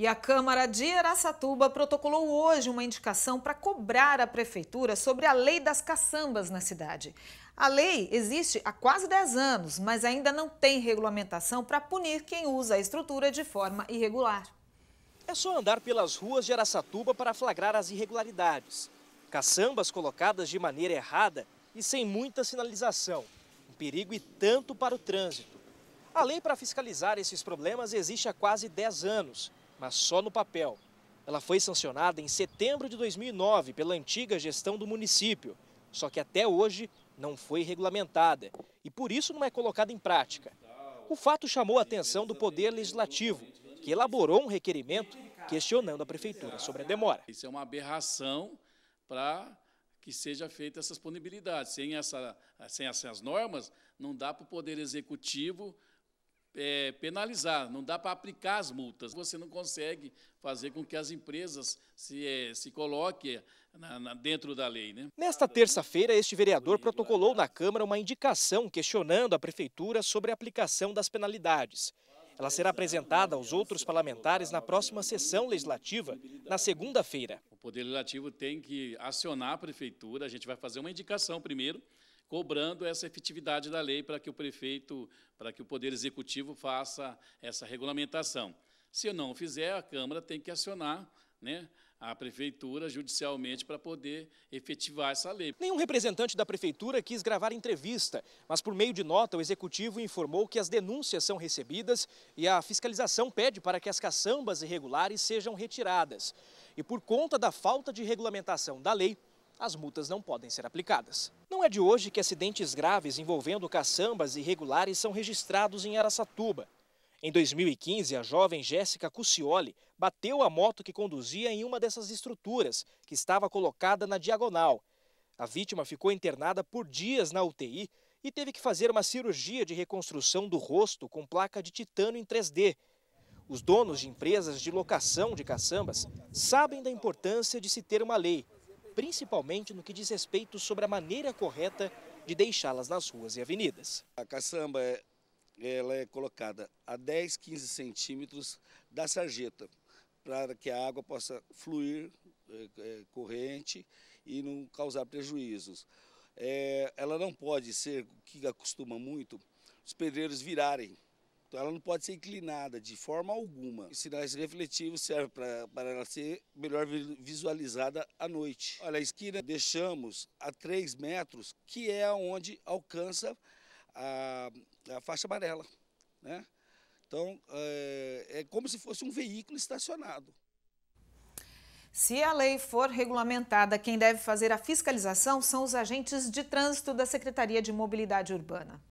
E a Câmara de Araçatuba protocolou hoje uma indicação para cobrar a prefeitura sobre a lei das caçambas na cidade. A lei existe há quase 10 anos, mas ainda não tem regulamentação para punir quem usa a estrutura de forma irregular. É só andar pelas ruas de Araçatuba para flagrar as irregularidades. Caçambas colocadas de maneira errada e sem muita sinalização. Um perigo e tanto para o trânsito. A lei para fiscalizar esses problemas existe há quase 10 anos mas só no papel. Ela foi sancionada em setembro de 2009 pela antiga gestão do município, só que até hoje não foi regulamentada e por isso não é colocada em prática. O fato chamou a atenção do Poder Legislativo, que elaborou um requerimento questionando a prefeitura sobre a demora. Isso é uma aberração para que seja feita essas punibilidades. Sem, essa, sem essas normas, não dá para o Poder Executivo é, penalizar, não dá para aplicar as multas. Você não consegue fazer com que as empresas se, é, se coloquem na, na, dentro da lei. Né? Nesta terça-feira, este vereador protocolou na Câmara uma indicação questionando a Prefeitura sobre a aplicação das penalidades. Ela será apresentada aos outros parlamentares na próxima sessão legislativa, na segunda-feira. O Poder Legislativo tem que acionar a Prefeitura, a gente vai fazer uma indicação primeiro, cobrando essa efetividade da lei para que o prefeito, para que o Poder Executivo faça essa regulamentação. Se não fizer, a Câmara tem que acionar né, a prefeitura judicialmente para poder efetivar essa lei. Nenhum representante da prefeitura quis gravar entrevista, mas por meio de nota o executivo informou que as denúncias são recebidas e a fiscalização pede para que as caçambas irregulares sejam retiradas. E por conta da falta de regulamentação da lei, as multas não podem ser aplicadas. Não é de hoje que acidentes graves envolvendo caçambas irregulares são registrados em Araçatuba. Em 2015, a jovem Jéssica Cucioli bateu a moto que conduzia em uma dessas estruturas, que estava colocada na diagonal. A vítima ficou internada por dias na UTI e teve que fazer uma cirurgia de reconstrução do rosto com placa de titânio em 3D. Os donos de empresas de locação de caçambas sabem da importância de se ter uma lei principalmente no que diz respeito sobre a maneira correta de deixá-las nas ruas e avenidas. A caçamba é, ela é colocada a 10, 15 centímetros da sarjeta, para que a água possa fluir é, é, corrente e não causar prejuízos. É, ela não pode ser, o que acostuma muito, os pedreiros virarem então ela não pode ser inclinada de forma alguma. Os sinais refletivos servem para ela ser melhor visualizada à noite. Olha, a esquina deixamos a 3 metros, que é onde alcança a, a faixa amarela. Né? Então é, é como se fosse um veículo estacionado. Se a lei for regulamentada, quem deve fazer a fiscalização são os agentes de trânsito da Secretaria de Mobilidade Urbana.